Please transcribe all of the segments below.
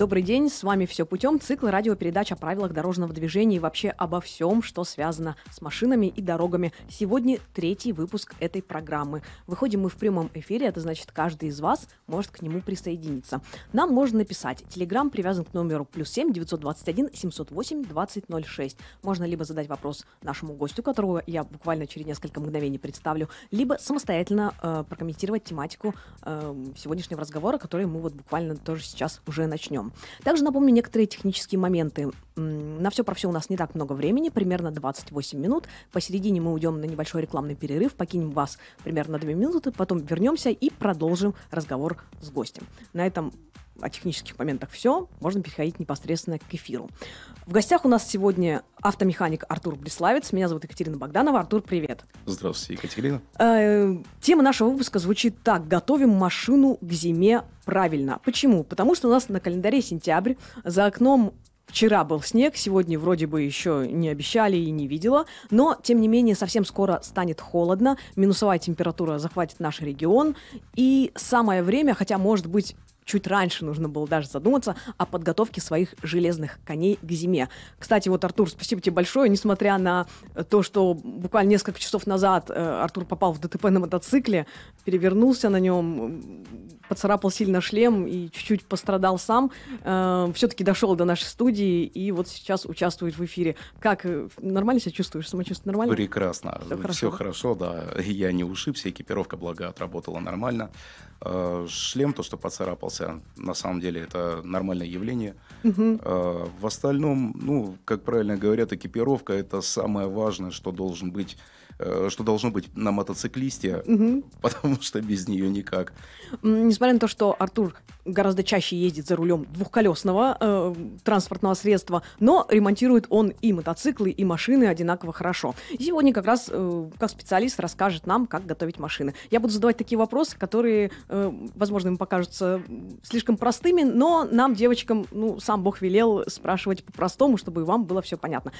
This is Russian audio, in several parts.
Добрый день, с вами «Все путем» цикл радиопередач о правилах дорожного движения и вообще обо всем, что связано с машинами и дорогами. Сегодня третий выпуск этой программы. Выходим мы в прямом эфире, это значит, каждый из вас может к нему присоединиться. Нам можно написать. Телеграм привязан к номеру плюс 7 921 708 2006. Можно либо задать вопрос нашему гостю, которого я буквально через несколько мгновений представлю, либо самостоятельно э, прокомментировать тематику э, сегодняшнего разговора, который мы вот буквально тоже сейчас уже начнем. Также напомню некоторые технические моменты. На все про все у нас не так много времени, примерно 28 минут. Посередине мы уйдем на небольшой рекламный перерыв, покинем вас примерно 2 минуты, потом вернемся и продолжим разговор с гостем. На этом о технических моментах все, можно переходить непосредственно к эфиру. В гостях у нас сегодня автомеханик Артур Бреславец. Меня зовут Екатерина Богданова. Артур, привет. Здравствуйте, Екатерина. Э, тема нашего выпуска звучит так. Готовим машину к зиме правильно. Почему? Потому что у нас на календаре сентябрь. За окном Вчера был снег, сегодня вроде бы еще не обещали и не видела, но, тем не менее, совсем скоро станет холодно, минусовая температура захватит наш регион, и самое время, хотя, может быть, чуть раньше нужно было даже задуматься о подготовке своих железных коней к зиме. Кстати, вот, Артур, спасибо тебе большое. Несмотря на э, то, что буквально несколько часов назад э, Артур попал в ДТП на мотоцикле, перевернулся на нем, поцарапал сильно шлем и чуть-чуть пострадал сам, э, все-таки дошел до нашей студии и вот сейчас участвует в эфире. Как, э, нормально себя чувствуешь? Самочувствие нормально? Прекрасно. Все хорошо, Все хорошо да. Я не ушибся, экипировка, благо, отработала нормально. Э, шлем, то, что поцарапался, на самом деле это нормальное явление. Угу. Э, в остальном, ну, как правильно говорят, экипировка это самое важное, что должен быть Э, что должно быть на мотоциклисте, угу. потому что без нее никак. Несмотря на то, что Артур гораздо чаще ездит за рулем двухколесного э, транспортного средства, но ремонтирует он и мотоциклы, и машины одинаково хорошо. И сегодня как раз э, как специалист расскажет нам, как готовить машины. Я буду задавать такие вопросы, которые, э, возможно, им покажутся слишком простыми, но нам, девочкам, ну, сам Бог велел спрашивать по-простому, чтобы и вам было все понятно.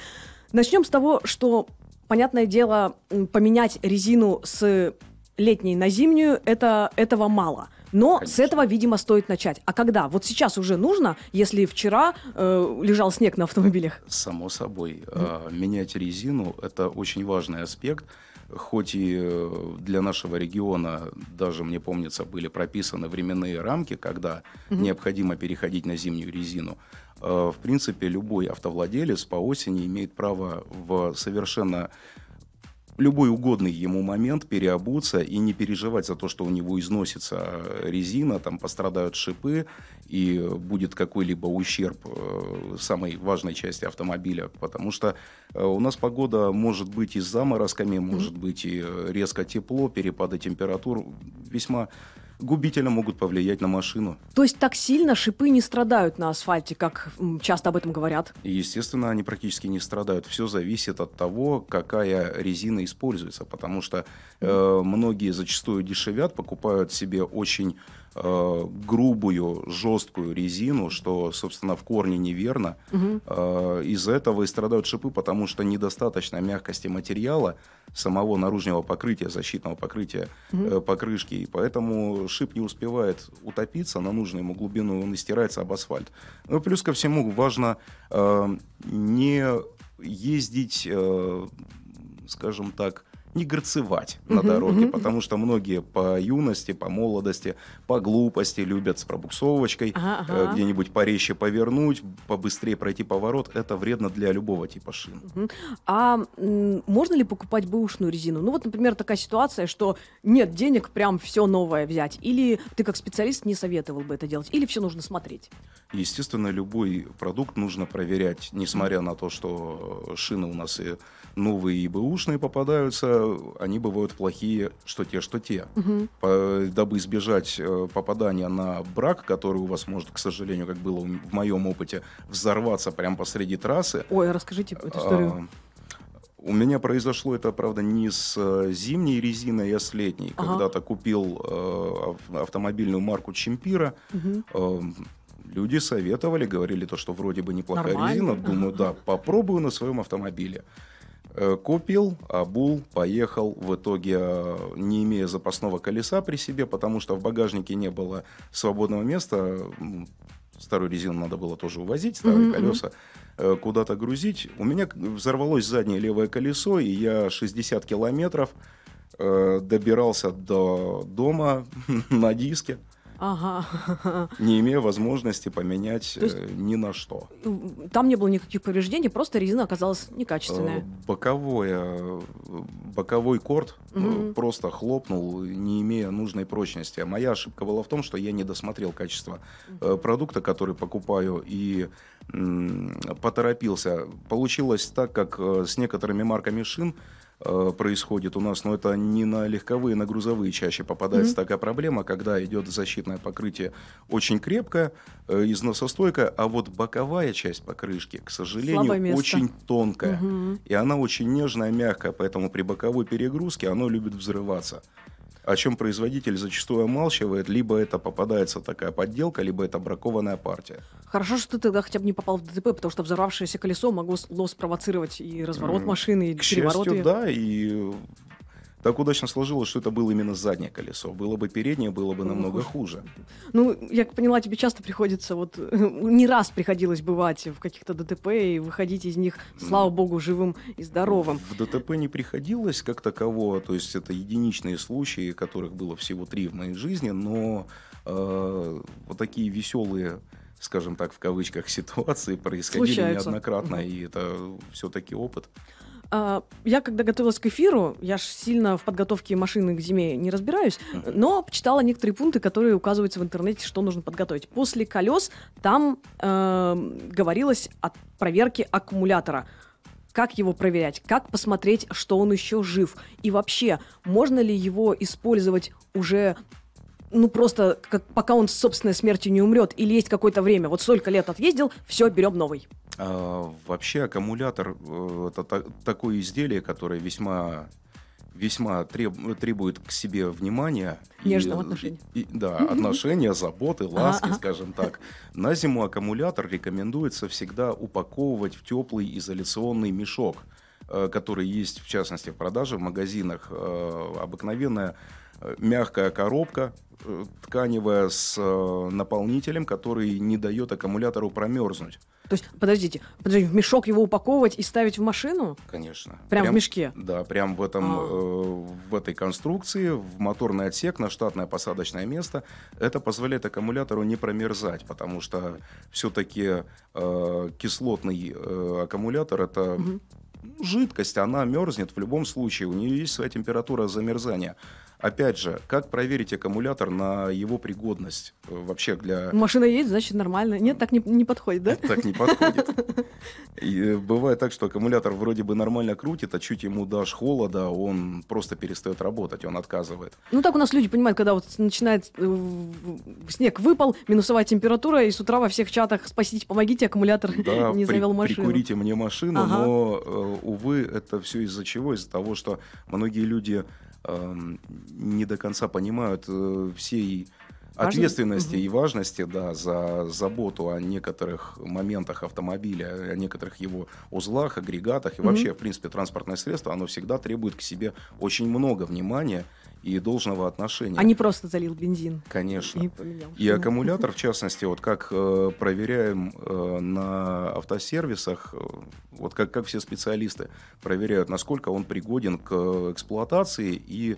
Начнем с того, что понятное дело, поменять резину с летней на зимнюю, это, этого мало. Но Конечно. с этого, видимо, стоит начать. А когда? Вот сейчас уже нужно, если вчера э, лежал снег на автомобилях? Само собой. Mm. Менять резину – это очень важный аспект. Хоть и э, для нашего региона, даже, мне помнится, были прописаны временные рамки, когда mm-hmm. необходимо переходить на зимнюю резину. Э, в принципе, любой автовладелец по осени имеет право в совершенно любой угодный ему момент переобуться и не переживать за то, что у него износится э, резина, там пострадают шипы и будет какой-либо ущерб э, самой важной части автомобиля, потому что у нас погода может быть и с заморозками, может быть и резко тепло, перепады температур весьма губительно могут повлиять на машину. То есть так сильно шипы не страдают на асфальте, как часто об этом говорят? Естественно, они практически не страдают. Все зависит от того, какая резина используется, потому что э, многие зачастую дешевят, покупают себе очень э, грубую, жесткую резину, что, собственно, в корне неверно. Угу. Э, из-за этого и страдают шипы, потому что недостаточно мягкости материала, самого наружного покрытия, защитного покрытия угу. э, покрышки. И поэтому шип не успевает утопиться на нужную ему глубину, он истирается об асфальт. Ну, плюс ко всему, важно э, не ездить, э, скажем так, не горцевать на дороге, потому что многие по юности, по молодости, по глупости любят с пробуксовочкой uh где-нибудь порезче повернуть, побыстрее пройти поворот. Это вредно для любого типа шин. А можно ли покупать бэушную резину? Ну вот, например, такая ситуация, что нет денег прям все новое взять. Или ты как специалист не советовал бы это делать? Или все нужно смотреть? Естественно, любой продукт нужно проверять, несмотря на то, что шины у нас и новые, и бэушные попадаются, они бывают плохие, что те, что те. Угу. По, дабы избежать э, попадания на брак, который у вас может, к сожалению, как было в моем опыте, взорваться прямо посреди трассы. Ой, расскажите эту историю. А, у меня произошло это, правда, не с э, зимней резиной, а с летней. Ага. Когда-то купил э, автомобильную марку Чемпира. Угу. Э, люди советовали, говорили то, что вроде бы неплохая Нормально. резина. Думаю, ага. да, попробую на своем автомобиле. Э, купил, обул, поехал, в итоге э, не имея запасного колеса при себе, потому что в багажнике не было свободного места, старую резину надо было тоже увозить, старые mm-hmm. колеса э, куда-то грузить. У меня взорвалось заднее левое колесо, и я 60 километров добирался до дома на диске ага. не имея возможности поменять есть, э, ни на что. Там не было никаких повреждений, просто резина оказалась некачественная. Э, боковое, э, боковой корт угу. просто хлопнул, не имея нужной прочности. А моя ошибка была в том, что я не досмотрел качество угу. продукта, который покупаю, и поторопился. Получилось так, как с некоторыми марками шин – Э, происходит у нас, но это не на легковые, на грузовые чаще попадается mm-hmm. такая проблема, когда идет защитное покрытие очень крепкое, э, износостойкое, а вот боковая часть покрышки, к сожалению, очень тонкая. Mm-hmm. И она очень нежная, мягкая, поэтому при боковой перегрузке оно любит взрываться о чем производитель зачастую омалчивает, либо это попадается такая подделка, либо это бракованная партия. Хорошо, что ты тогда хотя бы не попал в ДТП, потому что взорвавшееся колесо могло спровоцировать и разворот машины, и К перевороты. Счастью, да, и так удачно сложилось, что это было именно заднее колесо. Было бы переднее, было бы намного хуже. Ну, я поняла, тебе часто приходится, вот не раз приходилось бывать в каких-то ДТП и выходить из них, слава богу, живым и здоровым. В ДТП не приходилось как такового, то есть это единичные случаи, которых было всего три в моей жизни, но э, вот такие веселые скажем так, в кавычках ситуации происходили Случаются. неоднократно, и это все-таки опыт. А, я когда готовилась к эфиру, я ж сильно в подготовке машины к зиме не разбираюсь, но почитала некоторые пункты, которые указываются в интернете, что нужно подготовить. После колес там э, говорилось о проверке аккумулятора как его проверять, как посмотреть, что он еще жив, и вообще, можно ли его использовать уже ну просто как, пока он с собственной смертью не умрет, или есть какое-то время, вот столько лет отъездил, все, берем новый. А, вообще аккумулятор э, это та, такое изделие, которое весьма весьма треб, требует к себе внимания. Нежного и, отношения. И, да, отношения, заботы, ласки, скажем так. На зиму аккумулятор рекомендуется всегда упаковывать в теплый изоляционный мешок, э, который есть, в частности, в продаже в магазинах. Э, обыкновенная мягкая коробка э, тканевая с э, наполнителем, который не дает аккумулятору промерзнуть. То есть, подождите, подождите, в мешок его упаковывать и ставить в машину? Конечно. Прям, прям в мешке? Да, прям в, этом, а. э, в этой конструкции, в моторный отсек, на штатное посадочное место. Это позволяет аккумулятору не промерзать, потому что все-таки э, кислотный э, аккумулятор это... Угу жидкость, она мерзнет в любом случае, у нее есть своя температура замерзания. Опять же, как проверить аккумулятор на его пригодность э, вообще для... Машина есть, значит нормально. Нет, так не, не подходит, да? Так не подходит. И э, бывает так, что аккумулятор вроде бы нормально крутит, а чуть ему дашь холода, он просто перестает работать, он отказывает. Ну так у нас люди понимают, когда вот начинает э, снег выпал, минусовая температура, и с утра во всех чатах «спасите, помогите, аккумулятор да, не завел при, машину». прикурите мне машину, ага. но, увы, это все из-за чего? Из-за того, что многие люди Эм, не до конца понимают э, всей ответственности Важно? и важности, да, за заботу о некоторых моментах автомобиля, о некоторых его узлах, агрегатах и вообще, в принципе, транспортное средство, оно всегда требует к себе очень много внимания и должного отношения. А не просто залил бензин. Конечно. И, и аккумулятор, в частности, вот как э, проверяем э, на автосервисах, э, вот как, как все специалисты проверяют, насколько он пригоден к э, эксплуатации и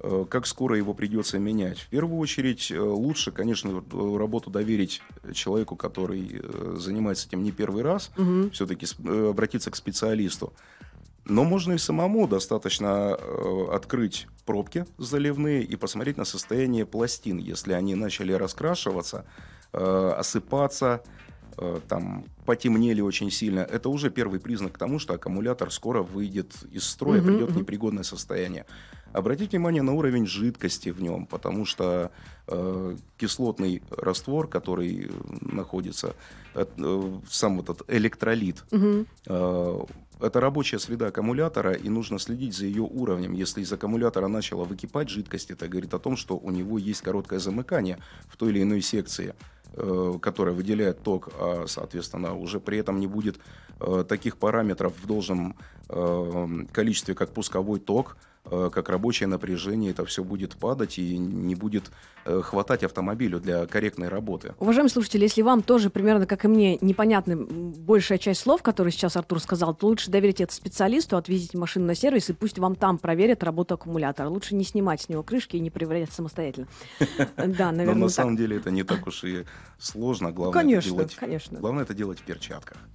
э, как скоро его придется менять. В первую очередь, лучше, конечно, работу доверить человеку, который занимается этим не первый раз, угу. все-таки обратиться к специалисту. Но можно и самому достаточно э, открыть пробки заливные и посмотреть на состояние пластин, если они начали раскрашиваться, э, осыпаться, э, там потемнели очень сильно. Это уже первый признак к тому, что аккумулятор скоро выйдет из строя, mm придет в непригодное состояние. Обратите внимание на уровень жидкости в нем, потому что э, кислотный раствор, который находится, э, сам вот этот электролит, mm э, это рабочая среда аккумулятора, и нужно следить за ее уровнем. Если из аккумулятора начала выкипать жидкость, это говорит о том, что у него есть короткое замыкание в той или иной секции э, которая выделяет ток, а, соответственно, уже при этом не будет э, таких параметров в должном э, количестве, как пусковой ток, Э, как рабочее напряжение, это все будет падать и не будет э, хватать автомобилю для корректной работы. Уважаемые слушатели, если вам тоже примерно, как и мне, непонятна большая часть слов, которые сейчас Артур сказал, то лучше доверить это специалисту, отвезите машину на сервис и пусть вам там проверят работу аккумулятора. Лучше не снимать с него крышки и не проверять самостоятельно. Да, наверное. Но на самом деле это не так уж и сложно. Ну, главное делать. Конечно. Главное это делать в перчатках.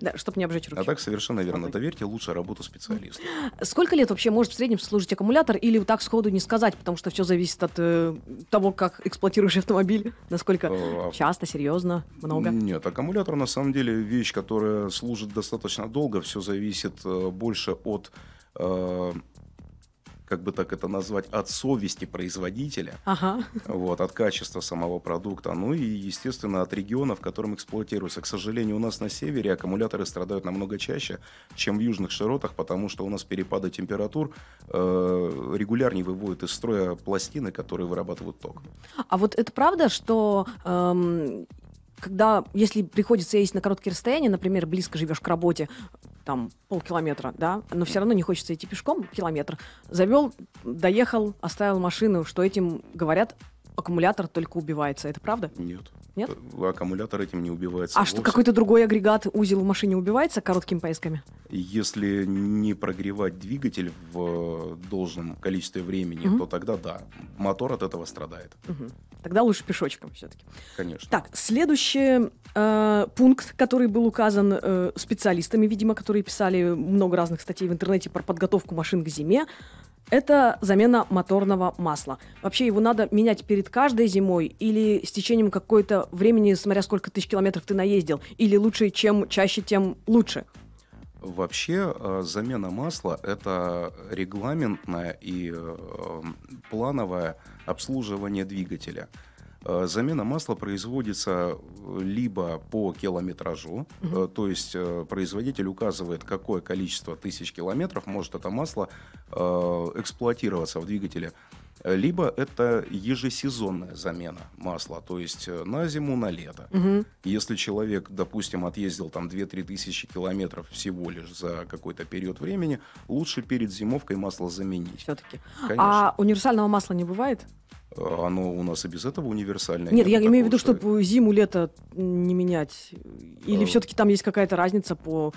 Да, чтобы не обжечь руки. А так совершенно верно. Доверьте лучше работу специалисту. Сколько лет вообще может встретить среднем служить аккумулятор или вот так сходу не сказать, потому что все зависит от э, того, как эксплуатируешь автомобиль, насколько э, а, часто, серьезно, много? Нет, аккумулятор на самом деле вещь, которая служит достаточно долго, все зависит э, больше от э, как бы так это назвать, от совести производителя, ага. вот, от качества самого продукта, ну и, естественно, от региона, в котором эксплуатируется. К сожалению, у нас на севере аккумуляторы страдают намного чаще, чем в южных широтах, потому что у нас перепады температур э, регулярнее выводят из строя пластины, которые вырабатывают ток. А вот это правда, что эм, когда, если приходится ездить на короткие расстояния, например, близко живешь к работе, там полкилометра, да, но все равно не хочется идти пешком километр, завел, доехал, оставил машину, что этим говорят, аккумулятор только убивается. Это правда? Нет. Нет? Аккумулятор этим не убивается. А вовсе. что, какой-то другой агрегат, узел в машине убивается короткими поездками? Если не прогревать двигатель в должном количестве времени, угу. то тогда да, мотор от этого страдает. Угу. Тогда лучше пешочком все-таки. Конечно. Так, следующий э, пункт, который был указан э, специалистами, видимо, которые писали много разных статей в интернете про подготовку машин к зиме, это замена моторного масла. Вообще его надо менять перед каждой зимой или с течением какого то времени, смотря сколько тысяч километров ты наездил, или лучше, чем чаще, тем лучше? Вообще э, замена масла – это регламентное и э, плановое обслуживание двигателя – Э, замена масла производится э, либо по километражу, угу. то есть производитель указывает, какое количество тысяч километров может это масло эксплуатироваться в двигателе либо это ежесезонная замена масла, то есть э, на зиму, на лето. Угу. Если человек, допустим, отъездил там 2-3 тысячи километров всего лишь за какой-то период времени, лучше перед зимовкой масло заменить. Все-таки. А универсального масла не бывает? А, оно у нас и без этого универсальное. Нет, Нет я имею в виду, что... чтобы зиму, лето не менять. Или а... все-таки там есть какая-то разница по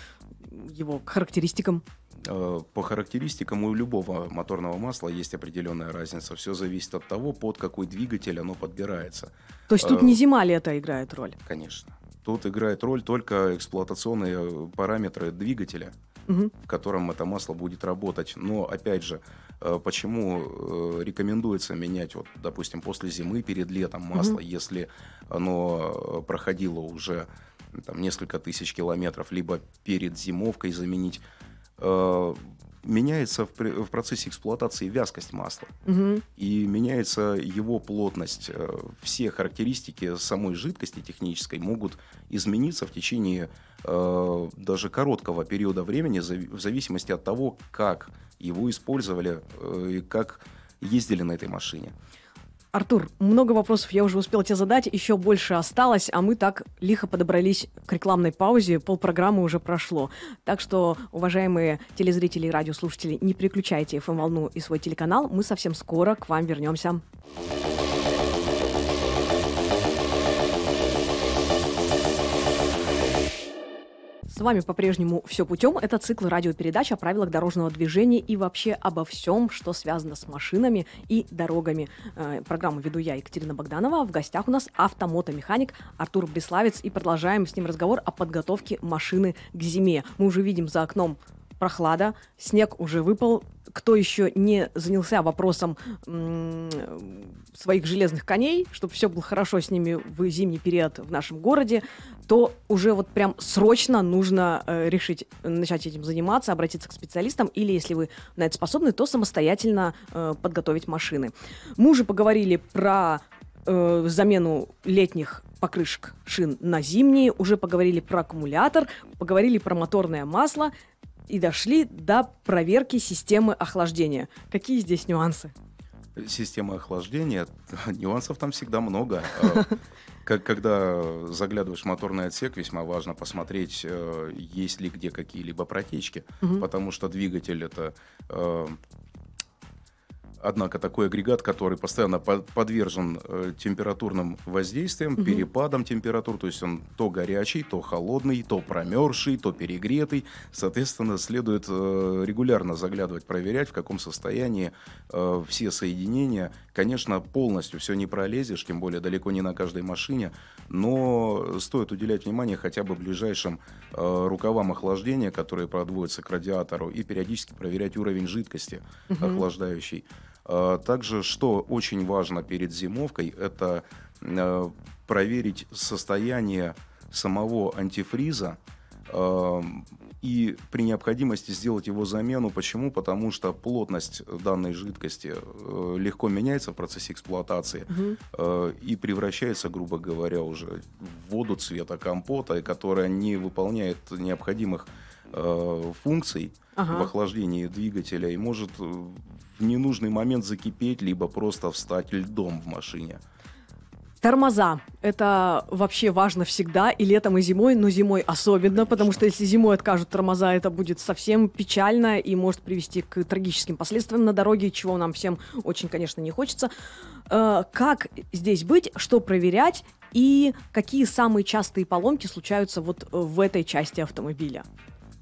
его характеристикам? Э, по характеристикам у любого моторного масла есть определенная разница. Все зависит от того, под какой двигатель оно подбирается. То есть тут э, не зима, лето играет роль? Конечно. Тут играет роль только эксплуатационные параметры двигателя, угу. в котором это масло будет работать. Но опять же, э, почему рекомендуется менять, вот, допустим, после зимы перед летом масло, угу. если оно проходило уже там, несколько тысяч километров, либо перед зимовкой заменить Э, меняется в, в процессе эксплуатации вязкость масла угу. и меняется его плотность. Э, все характеристики самой жидкости технической могут измениться в течение э, даже короткого периода времени в зависимости от того, как его использовали э, и как ездили на этой машине. Артур, много вопросов я уже успел тебе задать, еще больше осталось, а мы так лихо подобрались к рекламной паузе, полпрограммы уже прошло. Так что, уважаемые телезрители и радиослушатели, не переключайте FM-волну и свой телеканал, мы совсем скоро к вам вернемся. С вами по-прежнему «Все путем». Это цикл радиопередач о правилах дорожного движения и вообще обо всем, что связано с машинами и дорогами. Э, программу веду я, Екатерина Богданова. В гостях у нас автомотомеханик Артур Бреславец. И продолжаем с ним разговор о подготовке машины к зиме. Мы уже видим за окном прохлада, снег уже выпал. Кто еще не занялся вопросом своих железных коней, чтобы все было хорошо с ними в зимний период в нашем городе, то уже вот прям срочно нужно э, решить начать этим заниматься, обратиться к специалистам, или если вы на это способны, то самостоятельно э, подготовить машины. Мы уже поговорили про э, замену летних покрышек шин на зимние, уже поговорили про аккумулятор, поговорили про моторное масло, и дошли до проверки системы охлаждения. Какие здесь нюансы? Система охлаждения, нюансов там всегда много. А, когда заглядываешь в моторный отсек, весьма важно посмотреть, э, есть ли где какие-либо протечки, потому что двигатель это э, Однако такой агрегат, который постоянно подвержен э, температурным воздействиям, угу. перепадам температур, то есть он то горячий, то холодный, то промерзший, то перегретый. Соответственно, следует э, регулярно заглядывать, проверять, в каком состоянии э, все соединения. Конечно, полностью все не пролезешь, тем более далеко не на каждой машине, но стоит уделять внимание хотя бы ближайшим рукавам охлаждения, которые подводятся к радиатору, и периодически проверять уровень жидкости угу. охлаждающей. А, также, что очень важно перед зимовкой, это э, проверить состояние самого антифриза и при необходимости сделать его замену. Почему? Потому что плотность данной жидкости э, легко меняется в процессе эксплуатации угу. и превращается, грубо говоря, уже в воду цвета компота, которая не выполняет необходимых Э, функций ага. в охлаждении двигателя и может э, в ненужный момент закипеть, либо просто встать льдом в машине. Тормоза. Это вообще важно всегда, и летом, и зимой, но зимой особенно, Конечно. потому что если зимой откажут тормоза, это будет совсем печально и может привести к трагическим последствиям на дороге, чего нам всем очень, конечно, не хочется. Э, как здесь быть, что проверять и какие самые частые поломки случаются вот в этой части автомобиля?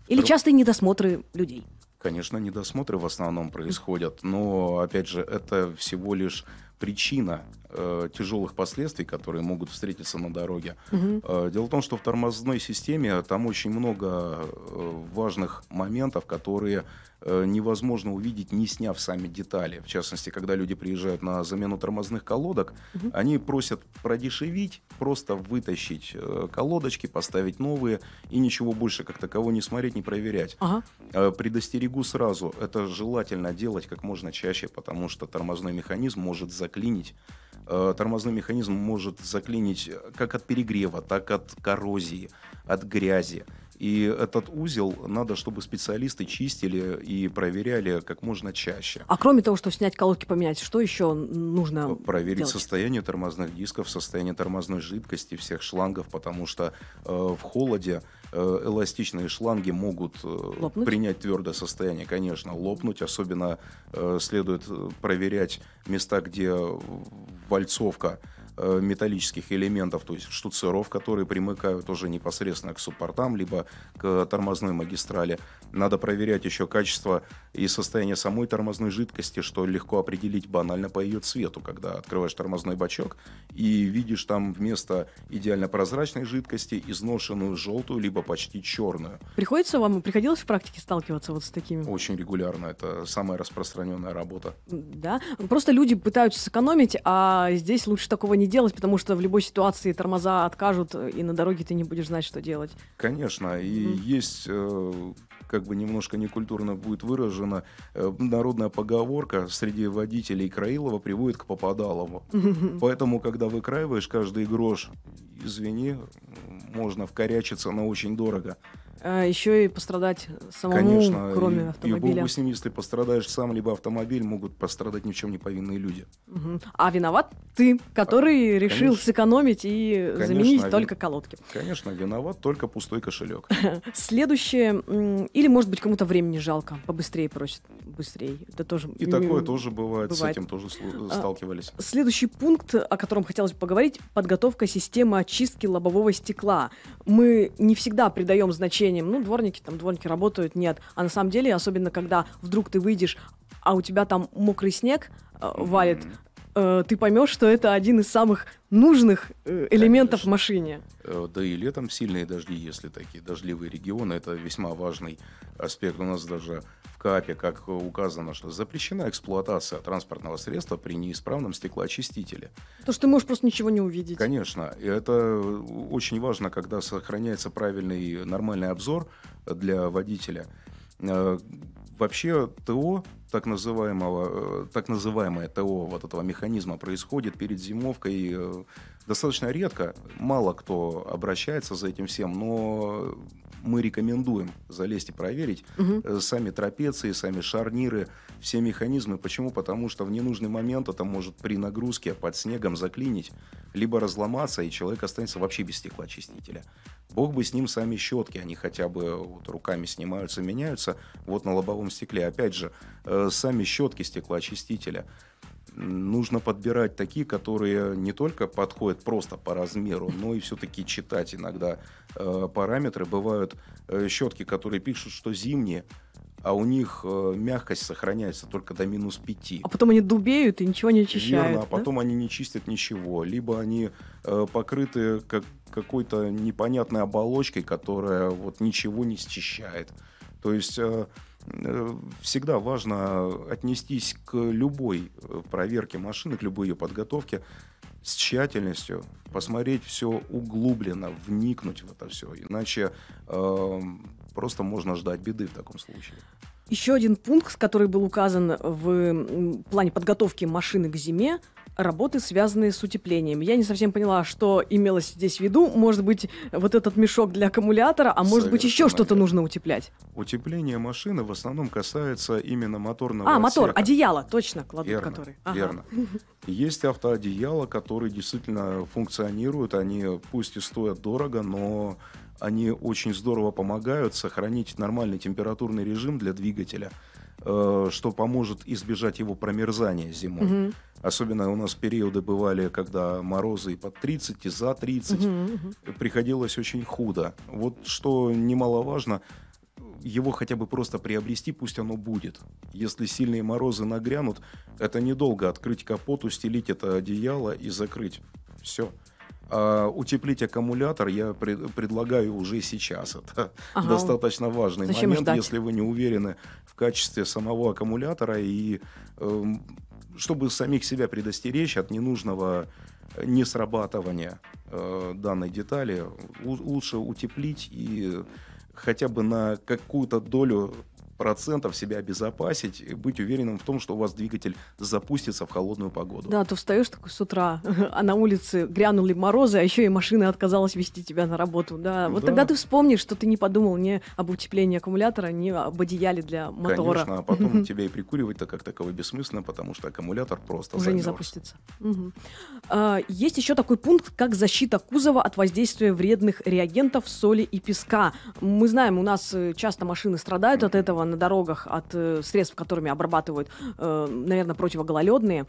Или частые недосмотры людей. Конечно, недосмотры в основном происходят, но, опять же, это всего лишь причина э, тяжелых последствий, которые могут встретиться на дороге. Угу. Э, дело в том, что в тормозной системе там очень много э, важных моментов, которые э, невозможно увидеть, не сняв сами детали. В частности, когда люди приезжают на замену тормозных колодок, угу. они просят продешевить, просто вытащить э, колодочки, поставить новые и ничего больше как такового не смотреть, не проверять. Ага. Э, предостерегу сразу, это желательно делать как можно чаще, потому что тормозной механизм может заклинить Э, тормозной механизм может заклинить как от перегрева, так от коррозии, от грязи. И этот узел надо, чтобы специалисты чистили и проверяли как можно чаще. А кроме того, что снять колодки, поменять, что еще нужно э, Проверить делать? состояние тормозных дисков, состояние тормозной жидкости, всех шлангов, потому что э, в холоде Э, эластичные шланги могут э, лопнуть? принять твердое состояние, конечно, лопнуть. Особенно э, следует проверять места, где вальцовка Э, металлических элементов, то есть штуцеров, которые примыкают уже непосредственно к суппортам, либо к тормозной магистрали. Надо проверять еще качество и состояние самой тормозной жидкости, что легко определить банально по ее цвету, когда открываешь тормозной бачок и видишь там вместо идеально прозрачной жидкости изношенную желтую, либо почти черную. Приходится вам, приходилось в практике сталкиваться вот с такими? Очень регулярно, это самая распространенная работа. Да, просто люди пытаются сэкономить, а здесь лучше такого не делать, потому что в любой ситуации тормоза откажут, и на дороге ты не будешь знать, что делать. Конечно, и mm. есть э, как бы немножко некультурно будет выражена э, народная поговорка среди водителей Краилова приводит к Попадалову. Mm-hmm. Поэтому, когда выкраиваешь каждый грош, извини, можно вкорячиться, но очень дорого. А, еще и пострадать самому, Конечно, кроме и, автомобиля. И богу с ним, если пострадаешь сам, либо автомобиль, могут пострадать ни в чем не повинные люди. Угу. А виноват ты, который а, решил конечно. сэкономить и конечно, заменить вин... только колодки. Конечно, виноват только пустой кошелек. Следующее, или может быть кому-то времени жалко, побыстрее просит, быстрее. Это тоже и такое тоже бывает, бывает. с этим тоже а, сталкивались. Следующий пункт, о котором хотелось бы поговорить, подготовка системы очистки лобового стекла. Мы не всегда придаем значение ощущением, ну, дворники, там, дворники работают, нет. А на самом деле, особенно когда вдруг ты выйдешь, а у тебя там мокрый снег, э, валит, Э, ты поймешь, что это один из самых нужных э, элементов Конечно. в машине. Э, да и летом сильные дожди, если такие дождливые регионы, это весьма важный аспект. У нас даже в КАПе, как указано, что запрещена эксплуатация транспортного средства при неисправном стеклоочистителе. То, что ты можешь просто ничего не увидеть. Конечно. И это очень важно, когда сохраняется правильный, нормальный обзор для водителя. Вообще ТО так называемого, э, так называемое ТО, вот этого механизма происходит перед зимовкой э, достаточно редко. Мало кто обращается за этим всем, но мы рекомендуем залезть и проверить угу. сами трапеции, сами шарниры, все механизмы. Почему? Потому что в ненужный момент это может при нагрузке под снегом заклинить, либо разломаться, и человек останется вообще без стеклоочистителя. Бог бы с ним сами щетки, они хотя бы вот руками снимаются, меняются. Вот на лобовом стекле, опять же, э, сами щетки стеклоочистителя – нужно подбирать такие, которые не только подходят просто по размеру, но и все-таки читать иногда э, параметры. Бывают э, щетки, которые пишут, что зимние, а у них э, мягкость сохраняется только до минус 5. А потом они дубеют и ничего не очищают. Верно, а потом они не чистят ничего. Либо они э, покрыты как, какой-то непонятной оболочкой, которая вот ничего не счищает. То есть... Э, Э, всегда важно отнестись к любой э, проверке машины, к любой ее подготовке с тщательностью, посмотреть все углубленно, вникнуть в это все. Иначе э, просто можно ждать беды в таком случае. Еще один пункт, который был указан в плане подготовки машины к зиме, работы, связанные с утеплением. Я не совсем поняла, что имелось здесь в виду. Может быть, вот этот мешок для аккумулятора, а может Совершенно быть, еще что-то нужно утеплять. Утепление машины в основном касается именно моторного. А, отсека. мотор, одеяло, точно, кладут верно, который. Ага. Верно. Есть автоодеяла, которые действительно функционируют. Они пусть и стоят дорого, но они очень здорово помогают сохранить нормальный температурный режим для двигателя. Э, что поможет избежать его промерзания зимой. Угу. Особенно у нас периоды бывали, когда морозы и под 30, и за 30. Угу, угу. Приходилось очень худо. Вот что немаловажно, его хотя бы просто приобрести, пусть оно будет. Если сильные морозы нагрянут, это недолго открыть капот, устелить это одеяло и закрыть. Все. А, утеплить аккумулятор я предлагаю уже сейчас. Это ага. достаточно важный Зачем момент, ждать? если вы не уверены в качестве самого аккумулятора и эм, чтобы самих себя предостеречь от ненужного несрабатывания э, данной детали, лучше утеплить и хотя бы на какую-то долю процентов себя обезопасить и быть уверенным в том, что у вас двигатель запустится в холодную погоду. Да, а ты встаешь такой с утра, а на улице грянули морозы, а еще и машина отказалась вести тебя на работу. Да, вот да. тогда ты вспомнишь, что ты не подумал ни об утеплении аккумулятора, ни об одеяле для мотора. Конечно, а потом тебя и прикуривать-то как таково бессмысленно, потому что аккумулятор просто Уже не запустится. А, есть еще такой пункт, как защита кузова от воздействия вредных реагентов, соли и песка. Мы знаем, у нас э, часто машины страдают от этого, на дорогах от э, средств, которыми обрабатывают, э, наверное, противогололедные.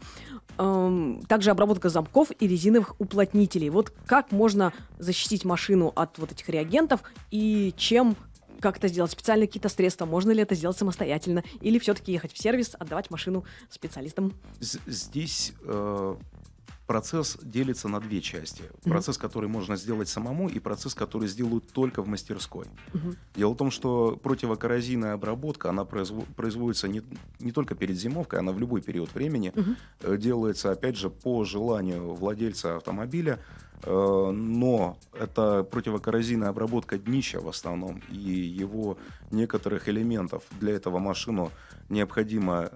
Эм, также обработка замков и резиновых уплотнителей. Вот как можно защитить машину от вот этих реагентов и чем как это сделать? специальные какие-то средства? Можно ли это сделать самостоятельно? Или все-таки ехать в сервис, отдавать машину специалистам? Здесь э, процесс делится на две части. Процесс, который можно сделать самому, и процесс, который сделают только в мастерской. Угу. Дело в том, что противокоррозийная обработка, она производится не, не только перед зимовкой, она в любой период времени угу. делается, опять же, по желанию владельца автомобиля, э, но это противокоррозийная обработка днища в основном и его некоторых элементов. Для этого машину необходимо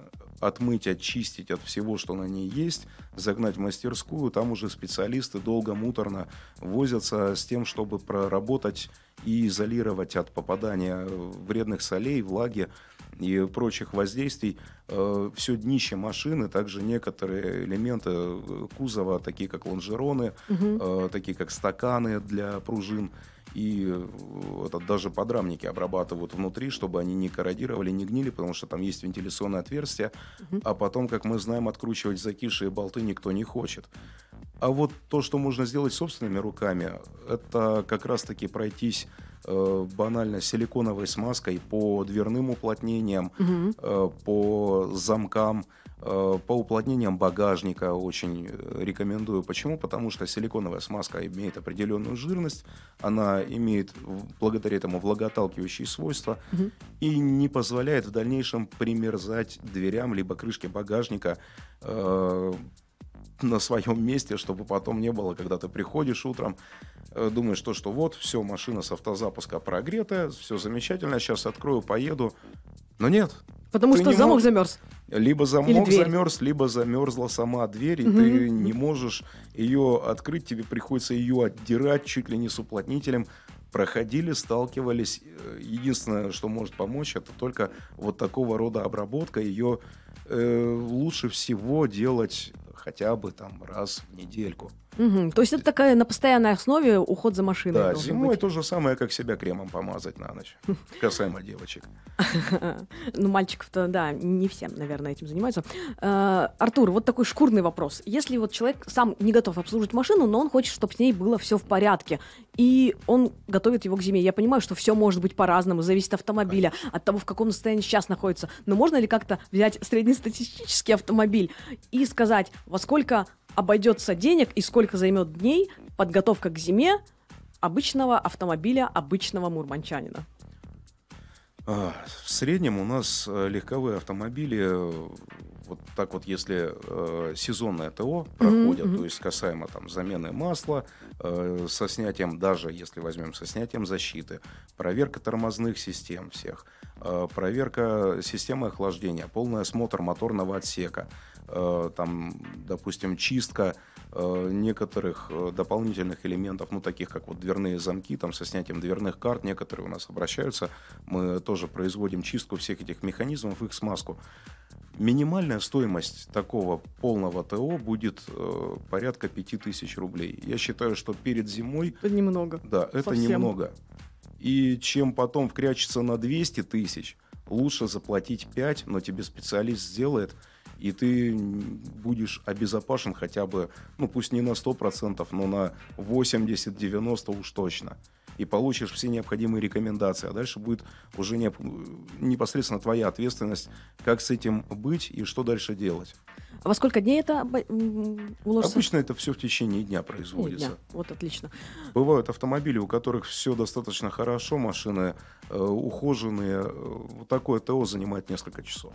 отмыть, очистить от всего, что на ней есть, загнать в мастерскую. Там уже специалисты долго, муторно возятся с тем, чтобы проработать и изолировать от попадания вредных солей, влаги и прочих воздействий э, все днище машины, также некоторые элементы э, кузова, такие как лонжероны, угу. такие как стаканы для пружин, и э, это, даже подрамники обрабатывают внутри, чтобы они не корродировали, не гнили, потому что там есть вентиляционное отверстие, угу. а потом, как мы знаем, откручивать закиши и болты никто не хочет. А вот то, что можно сделать собственными руками, это как раз-таки пройтись Э, банально силиконовой смазкой по дверным уплотнениям, угу. по замкам, э, по уплотнениям багажника очень рекомендую. Почему? Потому что силиконовая смазка имеет определенную жирность, она имеет благодаря этому влаготалкивающие свойства угу. и не позволяет в дальнейшем примерзать дверям либо крышке багажника на своем месте, чтобы потом не было, когда ты приходишь утром, э, думаешь, то, что вот, все, машина с автозапуска прогретая, все замечательно, сейчас открою, поеду. Но нет. Потому что не замок мог... замерз. Либо замок замерз, либо замерзла сама дверь, и угу. ты не можешь ее открыть, тебе приходится ее отдирать чуть ли не с уплотнителем проходили, сталкивались. Э, единственное, что может помочь, это только вот такого рода обработка. Ее э, лучше всего делать хотя бы там раз в недельку. Угу. То есть это такая на постоянной основе уход за машиной. Да, зимой быть. то же самое, как себя кремом помазать на ночь. Касаемо девочек. Ну, мальчиков-то, да, не всем, наверное, этим занимаются. А, Артур, вот такой шкурный вопрос. Если вот человек сам не готов обслуживать машину, но он хочет, чтобы с ней было все в порядке, и он готовит его к зиме. Я понимаю, что все может быть по-разному, зависит от автомобиля, от того, в каком состоянии сейчас находится. Но можно ли как-то взять среднестатистический автомобиль и сказать, во сколько обойдется денег и сколько займет дней подготовка к зиме обычного автомобиля обычного мурманчанина? А, в среднем у нас э, легковые автомобили, э, вот так вот, если э, сезонное ТО проходят, mm-hmm. то есть касаемо там замены масла, э, со снятием, даже если возьмем со снятием защиты, проверка тормозных систем всех, э, проверка системы охлаждения, полный осмотр моторного отсека, Э, там, допустим, чистка э, некоторых э, дополнительных элементов, ну, таких как вот дверные замки, там, со снятием дверных карт, некоторые у нас обращаются, мы тоже производим чистку всех этих механизмов, их смазку. Минимальная стоимость такого полного ТО будет э, порядка 5000 рублей. Я считаю, что перед зимой... Это немного. Да, это Совсем. немного. И чем потом вкрячется на 200 тысяч, лучше заплатить 5, но тебе специалист сделает и ты будешь обезопасен хотя бы, ну пусть не на 100%, но на 80-90% уж точно. И получишь все необходимые рекомендации. А дальше будет уже не, непосредственно твоя ответственность, как с этим быть и что дальше делать. А во сколько дней это уложится? Обычно это все в течение дня производится. Дня. Вот отлично. Бывают автомобили, у которых все достаточно хорошо, машины э, ухоженные. Э, вот такое ТО занимает несколько часов.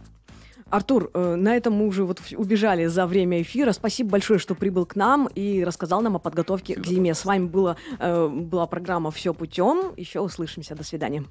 Артур, э, на этом мы уже вот убежали за время эфира. Спасибо большое, что прибыл к нам и рассказал нам о подготовке Спасибо. к зиме. С вами была, э, была программа «Все путем». Еще услышимся. До свидания.